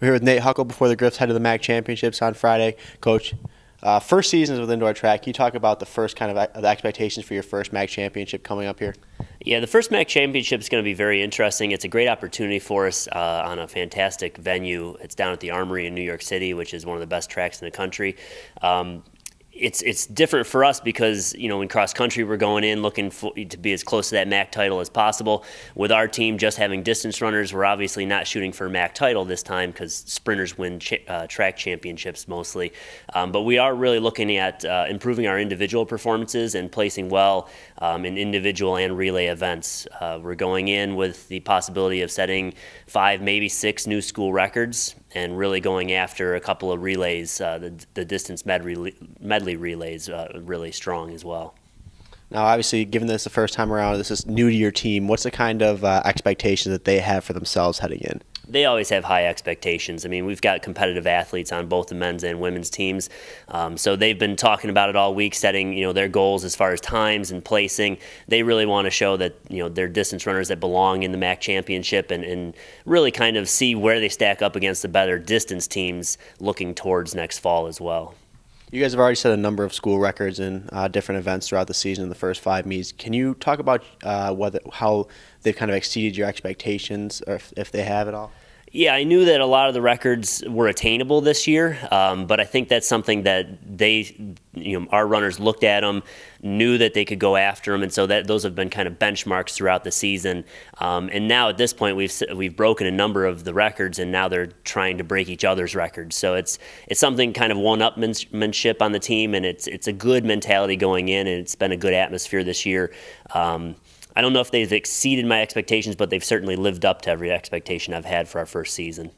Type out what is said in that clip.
We're here with Nate Huckle before the Griffs head to the MAC championships on Friday. Coach, uh, first seasons with indoor track. Can you talk about the first kind of uh, the expectations for your first MAC championship coming up here? Yeah, the first MAC championship is going to be very interesting. It's a great opportunity for us uh, on a fantastic venue. It's down at the Armory in New York City, which is one of the best tracks in the country. Um, it's it's different for us because you know in cross country we're going in looking for, to be as close to that MAC title as possible. With our team just having distance runners, we're obviously not shooting for a MAC title this time because sprinters win uh, track championships mostly. Um, but we are really looking at uh, improving our individual performances and placing well um, in individual and relay events. Uh, we're going in with the possibility of setting five, maybe six new school records and really going after a couple of relays, uh, the, the distance medley, medley relays, uh, really strong as well. Now, obviously, given this the first time around, this is new to your team. What's the kind of uh, that they have for themselves heading in? they always have high expectations. I mean, we've got competitive athletes on both the men's and women's teams, um, so they've been talking about it all week, setting you know their goals as far as times and placing. They really want to show that you know they're distance runners that belong in the MAC championship and, and really kind of see where they stack up against the better distance teams looking towards next fall as well. You guys have already set a number of school records in uh, different events throughout the season in the first five meets. Can you talk about uh, whether how they've kind of exceeded your expectations, or if, if they have at all? Yeah, I knew that a lot of the records were attainable this year, um, but I think that's something that they, you know, our runners looked at them, knew that they could go after them, and so that those have been kind of benchmarks throughout the season. Um, and now at this point, we've we've broken a number of the records, and now they're trying to break each other's records. So it's it's something kind of one-upmanship on the team, and it's it's a good mentality going in, and it's been a good atmosphere this year. Um, I don't know if they've exceeded my expectations, but they've certainly lived up to every expectation I've had for our first season.